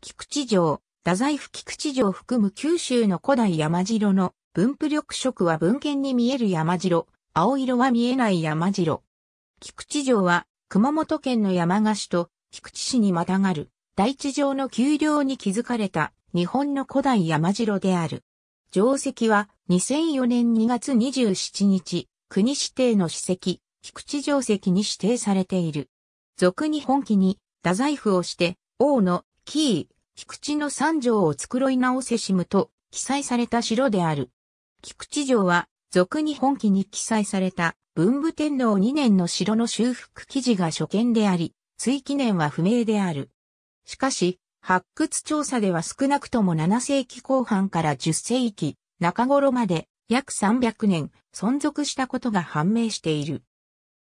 菊池城、太宰府菊池城含む九州の古代山城の分布緑色は文献に見える山城、青色は見えない山城。菊池城は熊本県の山菓子と菊池市にまたがる大地上の丘陵に築かれた日本の古代山城である。城石は2004年2月27日、国指定の史跡、菊池城石に指定されている。俗に本記に、太宰府をして、王のキー、菊池の三条を繕い直せしむと記載された城である。菊池城は、俗に本記に記載された文武天皇2年の城の修復記事が初見であり、追記年は不明である。しかし、発掘調査では少なくとも7世紀後半から10世紀中頃まで約300年存続したことが判明している。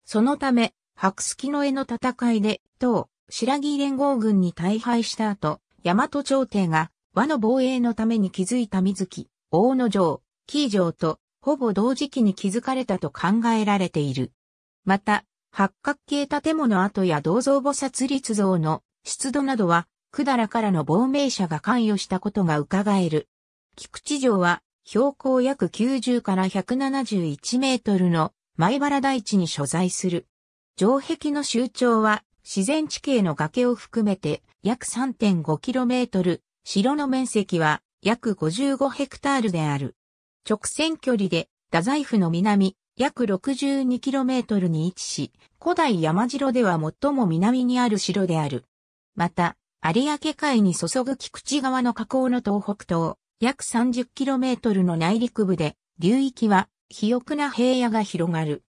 そのため、白月の絵の戦いで、当白木連合軍に大敗した後、大和朝廷が和の防衛のために築いた水木、大野城、紀伊城とほぼ同時期に築かれたと考えられている。また、八角形建物跡や銅像菩薩立像の出土などは、百済からの亡命者が関与したことが伺える。菊池城は標高約90から171メートルの前原大地に所在する。城壁の周長は自然地形の崖を含めて約 3.5km、城の面積は約55ヘクタールである。直線距離で太宰府の南約 62km に位置し、古代山城では最も南にある城である。また、有明海に注ぐ菊池川の河口の東北東、約 30km の内陸部で、流域は肥沃な平野が広がる。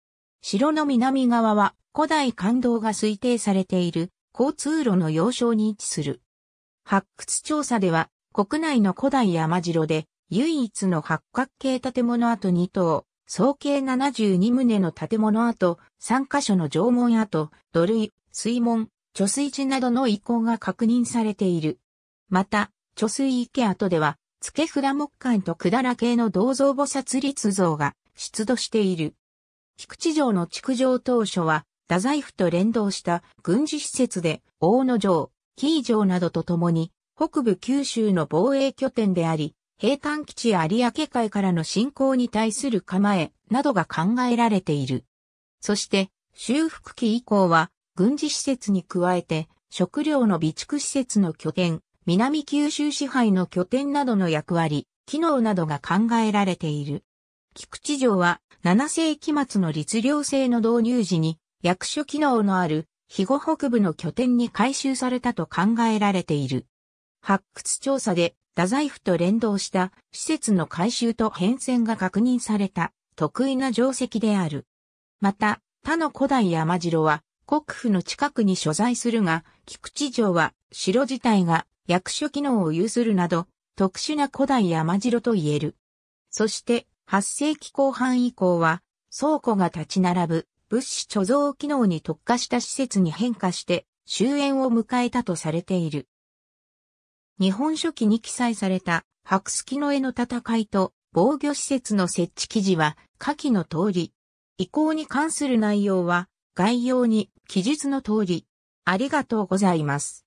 城の南側は古代感動が推定されている交通路の要衝に位置する。発掘調査では国内の古代山城で唯一の八角形建物跡2棟、総計72棟の建物跡、3カ所の縄文跡、土塁、水門、貯水池などの遺構が確認されている。また、貯水池跡では、付け札木管と百済系の銅像菩薩立像が出土している。菊池城の築城当初は、太宰府と連動した軍事施設で大野城、紀伊城などとともに北部九州の防衛拠点であり、閉館基地有明海からの侵攻に対する構えなどが考えられている。そして、修復期以降は軍事施設に加えて食料の備蓄施設の拠点、南九州支配の拠点などの役割、機能などが考えられている。菊池城は7世紀末の律令制の導入時に役所機能のある肥後北部の拠点に改修されたと考えられている。発掘調査で、太宰府と連動した施設の改修と変遷が確認された得意な定石である。また、他の古代山城は国府の近くに所在するが、菊池城は城自体が役所機能を有するなど、特殊な古代山城と言える。そして、8世紀後半以降は、倉庫が立ち並ぶ物資貯蔵機能に特化した施設に変化して終焉を迎えたとされている。日本書紀に記載された白月の絵の戦いと防御施設の設置記事は下記の通り。移行に関する内容は概要に記述の通り。ありがとうございます。